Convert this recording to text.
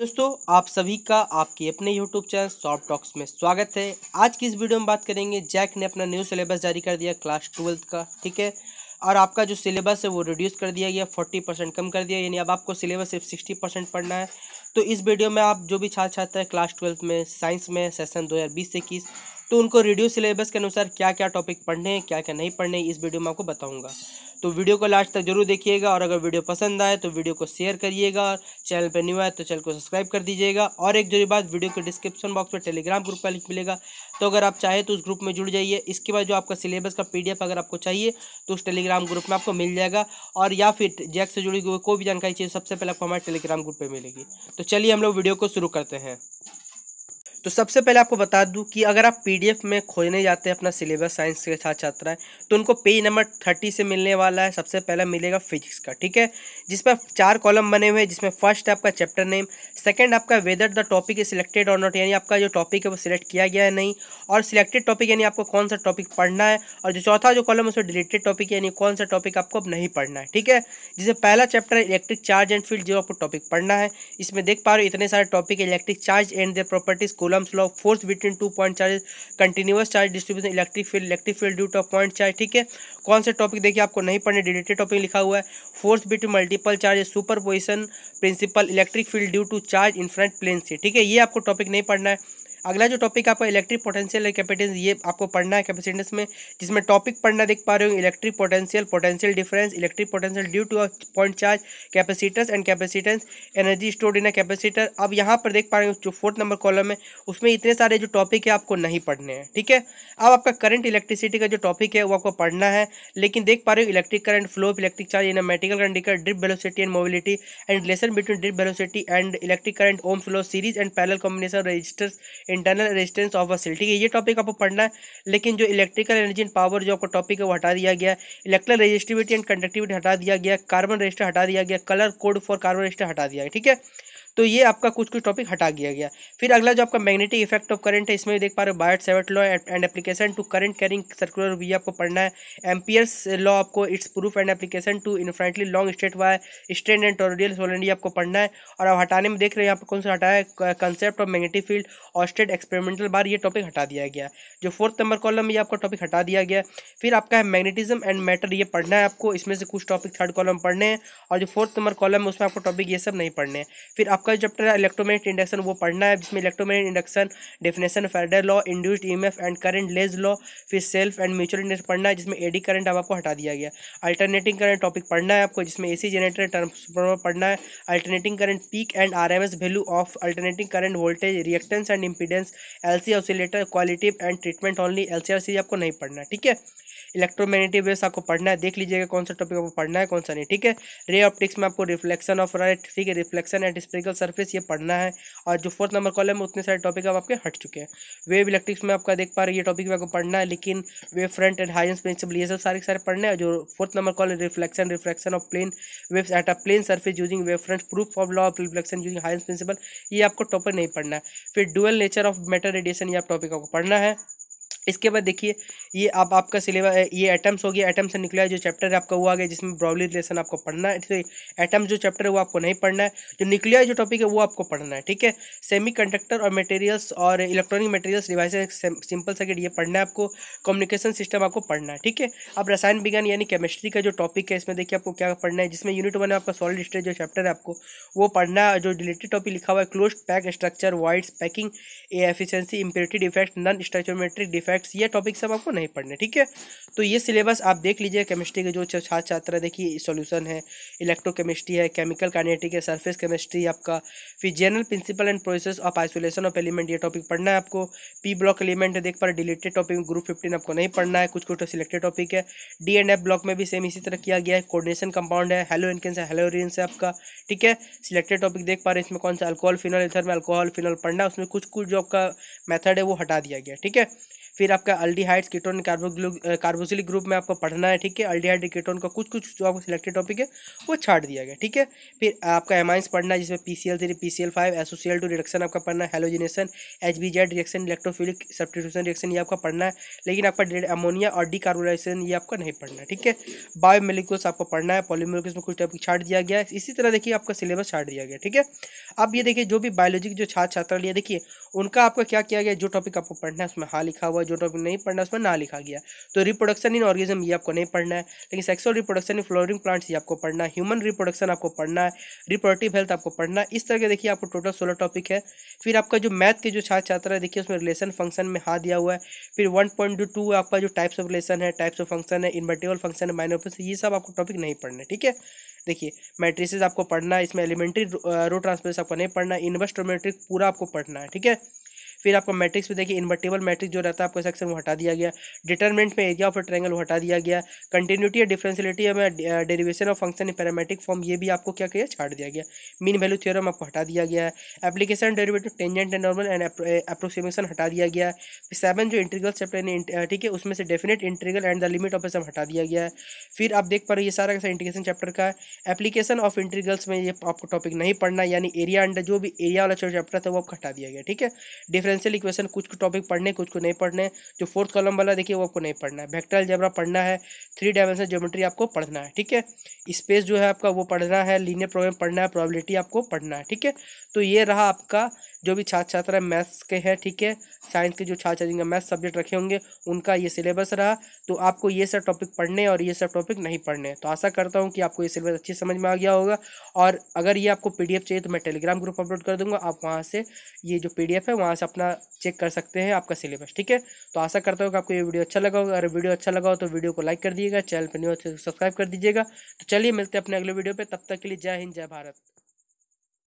दोस्तों आप सभी का आपके अपने यूट्यूब चैनल सॉफ्ट टॉक्स में स्वागत है आज की इस वीडियो में बात करेंगे जैक ने अपना न्यू सिलेबस जारी कर दिया क्लास ट्वेल्थ का ठीक है और आपका जो सिलेबस है वो रिड्यूस कर दिया गया फोर्टी परसेंट कम कर दिया यानी अब आपको सिलेबस सिर्फ सिक्सटी परसेंट पढ़ना है तो इस वीडियो में आप जो भी छात्र छात्रा है क्लास ट्वेल्थ में साइंस में सेशन दो हज़ार बीस से इक्कीस तो उनको रिड्यूस सिलेबस के अनुसार क्या क्या टॉपिक पढ़ने हैं क्या क्या नहीं पढ़ने इस वीडियो में आपको बताऊँगा तो वीडियो को लास्ट तक जरूर देखिएगा और अगर वीडियो पसंद आए तो वीडियो को शेयर करिएगा और चैनल पर न्यू आए तो चैनल को सब्सक्राइब कर दीजिएगा और एक जरूरी बात वीडियो के डिस्क्रिप्शन बॉक्स में टेलीग्राम ग्रुप का लिंक मिलेगा तो अगर आप चाहें तो उस ग्रुप में जुड़ जाइए इसके बाद जो आपका सिलेबस का पी अगर आपको चाहिए तो उस टेलीग्राम ग्रुप में आपको मिल जाएगा और या फिर जैक से जुड़ी हुई कोई भी जानकारी चाहिए सबसे पहले आपको हमारे टेलीग्राम ग्रुप पर मिलेगी तो चलिए हम लोग वीडियो को शुरू करते हैं तो सबसे पहले आपको बता दूं कि अगर आप पीडीएफ में खोजने जाते हैं अपना सिलेबस साइंस के छात्र छात्राएं तो उनको पेज नंबर थर्टी से मिलने वाला है सबसे पहला मिलेगा फिजिक्स का ठीक है जिसमें चार कॉलम बने हुए हैं जिसमें फर्स्ट है आपका चैप्टर नेम सेकंड आपका whether the topic is selected और नॉट यानी आपका जो टॉपिक है वो सिलेक्ट किया गया है नहीं और सिलेक्टेड टॉपिक यानी आपको कौन सा टॉपिक पढ़ना है और जो चौथा जो कॉलम है उसमें डिलेटेड टॉपिक यानी कौन सा टॉपिक आपको अब नहीं पढ़ना है ठीक है जिसे पहला chapter electric charge and field जो आपको टॉपिक पढ़ना है इसमें देख पा रहे हो इतने सारे topic electric charge and the properties कूलर coulomb's law force between two point charge continuous charge distribution electric field electric field due to point charge ठीक है कौन से टॉपिक देखिए आपको नहीं पढ़ने डिलेटेड टॉपिक लिखा हुआ है force between multiple charge super position principle electric field due to charge in front plane से ठीक है ये आपको टॉपिक नहीं पढ़ना है अगला जो टॉपिक आपका इलेक्ट्रिक पोटेंशियल है कैपेटेंस ये आपको पढ़ना है कैपेसिटेंस में जिसमें टॉपिक पढ़ना देख पा रहे हो electric potential potential difference electric potential due to point charge capacitors and capacitance energy stored in a capacitor अब यहाँ पर देख पा रहे हो जो फोर्थ नंबर कॉलम है उसमें इतने सारे जो टॉपिक है आपको नहीं पढ़ने हैं ठीक है अब आपका करंट इलेक्ट्रिसिटी का जो टॉपिक है वो आपको पढ़ना है लेकिन देख पा रहे हो electric current flow of electric charge in metallic conductor drift velocity and mobility and relation between drift velocity and electric current Ohm flow series and parallel combination resistors internal resistance of a cell ठीक है ये topic आपको पढ़ना है लेकिन जो electrical energy and power जो आपको टॉपिक है वो हटा दिया गया इलेक्ट्रिकल रेजिस्टिविटी एंड कंडक्टिविटी हटा दिया गया कार्बन रजिस्टर हटा दिया गया colour code for carbon resistor हटा दिया गया ठीक है तो ये आपका कुछ कुछ टॉपिक हटा दिया गया फिर अगला जो आपका मैग्नेटिक इफेक्ट ऑफ करंट है इसमें भी देख पा रहे हो Biot Savart law and application to current carrying circular we आपको पढ़ना है एम्पियर्स लॉ आपको its proof and application to infinitely long straight wire strand and toroidal solenoid आपको पढ़ना है और अब हटाने में देख रहे हैं यहाँ पर कौन सा हटाया है कंसेप्ट ऑफ मैग्नेटिक फील्ड और स्टेट एक्सपेरिमेंटल बार ये टॉपिक हटा दिया गया जो फोर्थ नंबर कॉलम में ये आपका टॉपिक हटा दिया गया फिर आपका है मैग्नेटिज्म एंड मैटर ये पढ़ना है आपको इसमें से कुछ टॉपिक थर्ड कॉलम पढ़ने हैं और जो फोर्थ नंबर कॉलम है उसमें आपको टॉपिक ये सब नहीं पढ़ने हैं फिर आप आपका जो चैप्टर है इलेक्ट्रोमेट इंडक्शन वो पढ़ना है जिसमें इलेक्ट्रोमैग्नेटिक इंडक्शन डेफिनेशन फेडर law induced EMF and current Lenz law फिर सेल्फ एंड म्यूचुअल इंडक्शन पढ़ना है जिसमें एडी करंट अब आपको हटा दिया गया अल्टरनेटिंग करंट टॉपिक पढ़ना है आपको जिसमें एसी जनरेटर ट्रांसफार्मर पढ़ना है alternating current peak and R value of alternating current voltage reactance and impedance L C oscillator quality and treatment only L आपको नहीं पढ़ना है ठीक है इलेक्ट्रोमैग्नेटिक वेव्स आपको पढ़ना है देख लीजिएगा कौन सा टॉपिक आपको पढ़ना है कौन सा नहीं ठीक है रे ऑप्टिक्स में आपको रिफ्लेक्शन ऑफ राइट ठीक है रिफ्लेक्शन एंड स्प्रिकल सर्फेस ये पढ़ना है और जो फोर्थ नंबर कॉलम है उतने सारे टॉपिक आप आपके हट चुके हैं वेव इलेक्ट्रिक्स में आपका देख पा रहे ये टॉपिक आपको पढ़ना है लेकिन वेव फ्रंट एंड हाई प्रिंसिपल ये सब सारे सारे पढ़ने हैं जो fourth number column reflection reflection of plane waves at a plane surface using wave front proof of law of reflection using हाई प्रिंसिपल ये आपको टॉपिक नहीं पढ़ना है फिर dual nature of matter radiation ये आप टॉपिक आपको पढ़ना है इसके बाद देखिए ये आप आपका सिलेबस ये एटम्स हो गया एटम्स से निकला है जो चैप्टर है आपका वो आ गया जिसमें ब्रॉबली रिलेशन आपको पढ़ना है ठीक है एटम्स जो चैप्टर है वो आपको नहीं पढ़ना है जो निकलिया जो टॉपिक है वो आपको पढ़ना है ठीक है सेमी कंडक्टर और मटेरियल्स और electronic materials device simple circuit ये पढ़ना है आपको कम्युनिकेशन सिस्टम आपको पढ़ना है ठीक है अब रसायन विज्ञान यानी केमिस्ट्री का जो टॉपिक है इसमें देखिए आपको क्या पढ़ना है जिसमें यूनिट वन आपका सॉलिड स्टेट जो चैप्टर है आपको वो पढ़ना है जो रिलेटेड टॉपिक लिखा हुआ है close pack structure voids packing efficiency imperative defect non stoichiometric defect maths ये टॉपिक सब आपको नहीं पढ़ने ठीक है तो ये सिलेबस आप देख लीजिए केमिस्ट्री के जो छात्र छात्र देखिए सोल्यूशन है इलेक्ट्रोकेमिस्ट्री है केमिकल कैनेटिक है सरफेस केमिस्ट्री आपका फिर general principle and process of isolation of element ये टॉपिक पढ़ना है आपको पी ब्लॉक एलिमेंट है देख पा डिलीटेड टॉपिक ग्रुप फिफ्टीन आपको नहीं पढ़ना है कुछ कुछ सिलेक्टेड टॉपिक है डी एंड एफ ब्लॉक में भी सेम इसी तरह किया गया है कोर्डिनेशन कंपाउंड है हेलो इनकेंस है हेलो है आपका ठीक है सिलेक्टेड टॉपिक देख पा रहे इसमें कौन सा अल्कोहल फिनल इधर में अल्कोहल फिनल पढ़ना है उसमें कुछ कुछ जो आपका मेथड है वो हटा दिया गया ठीक है फिर आपका अल्डीहाइड्स कीटोन कार्बोग्लू कार्बोसिलिक ग्रुप में आपको पढ़ना है ठीक है अल्डीहाइड कीटोन का कुछ कुछ जो आपको सिलेक्टेड टॉपिक है वो छाट दिया गया ठीक है फिर आपका एमाइंस पढ़ना है जिसमें P C L three P C L five एसोसियल टू रिडक्शन आपका पढ़ना है halogenation H B Z reaction electrophilic substitution reaction ये आपका पढ़ना है लेकिन आपका डेड अमोनिया और डी कार्बोलाइजेशन ये आपका नहीं पढ़ना है ठीक है बायो मेलिकुल्स आपको पढ़ना है पॉलीमोलिकुल्स में कुछ टॉपिक छाट दिया गया है इसी तरह देखिए आपका सिलेबस छाट दिया गया ठीक है अब ये देखिए जो भी बायोलॉजी के जो छात्र छात्रा लिए देखिए उनका आपका क्या किया गया जो टॉपिक आपको पढ़ना है उसमें हाँ लिखा हुआ जो टॉपिक नहीं पढ़ना उसमें ना लिखा गया तो रिप्रोडक्शन इन ऑर्गेजम ये आपको नहीं पढ़ना है लेकिन sexual reproduction in flowering plants ये आपको पढ़ना है ह्यूमन रिप्रोडक्शन आपको पढ़ना है रिप्रोडक्टिव हेल्थ आपको पढ़ना है इस तरह के देखिए आपको टोटल सोलह टॉपिक है फिर आपका जो मैथ के जो छात्र छात्र है देखिए उसमें रिलेशन फंक्शन में हाँ दिया हुआ है फिर वन आपका जो टाइप्स ऑफ रिलेशन है टाइप्स ऑफ फंक्शन है इन्वर्टेबल फंक्शन है माइनोपस ये सब आपको टॉपिक नहीं पढ़ना है ठीक है देखिए मैट्रिसेस आपको पढ़ना है इसमें एलिमेंट्री रो ट्रांसफर्स आपको नहीं पढ़ना है इन्वर्स पूरा आपको पढ़ना है ठीक है फिर आपका मैट्रिक्स में देखिए इन्वर्टेबल मैट्रिक्स जो रहता है आपका सेक्शन वो हटा दिया गया डिटर्मेंट में एरिया ऑफ ट्रैंगल वो हटा दिया गया कंटिन्यूटी या डिफ्रेंसिलिटी में derivation of function in parametric form ये भी आपको क्या किया छाट दिया गया मीन वैल्यू थियोरम आपको हटा दिया गया है application derivative tangent and normal and approximation हटा दिया गया है सेवन जो इंटीग्रल चैप्टर ठीक है उसमें से definite integral and the limit of a sum हटा दिया गया है फिर आप देख पा रहे हो ये सारा कैसा इंटीग्रेशन चैप्टर का है एप्लीकेशन ऑफ इंटीग्रल्स में ये आपको टॉपिक नहीं पढ़ना यानी एरिया अंडर जो भी एरिया वाला चैप्टर था वो आपको हटा दिया गया ठीक है डिफरेंस डिफरेंशियल इक्वेशन कुछ टॉपिक पढ़ने कुछ को नहीं पढ़ने जो फोर्थ कॉलम वाला देखिए वो आपको नहीं पढ़ना है वेक्टर अलजेब्रा पढ़ना है थ्री डायमेंशनल ज्योमेट्री आपको पढ़ना है ठीक है स्पेस जो है आपका वो पढ़ना है लीनियर प्रॉब्लम पढ़ना है प्रॉबिलिटी आपको पढ़ना है ठीक है तो ये रहा आपका जो भी छात्र छात्रा मैथ्स के हैं ठीक है साइंस के जो छात्र छात्रा मैथ्स सब्जेक्ट रखे होंगे उनका ये सिलेबस रहा तो आपको ये सब टॉपिक पढ़ने और ये सब टॉपिक नहीं पढ़ने तो आशा करता हूँ कि आपको ये सिलेबस अच्छी समझ में आ गया होगा और अगर ये आपको पी चाहिए तो मैं टेलीग्राम ग्रुप अपलोड कर दूँगा आप वहाँ से ये जो पी है वहाँ से अपना चेक कर सकते हैं आपका सिलेबस ठीक है तो आशा करता हूँ कि आपको ये वीडियो अच्छा लगा होगा अगर वीडियो अच्छा लगा हो तो वीडियो को लाइक कर दिएगा चैनल पर न्यू तो सब्सक्राइब कर दीजिएगा तो चलिए मिलते हैं अपने अगले वीडियो पर तब तक के लिए जय हिंद जय भारत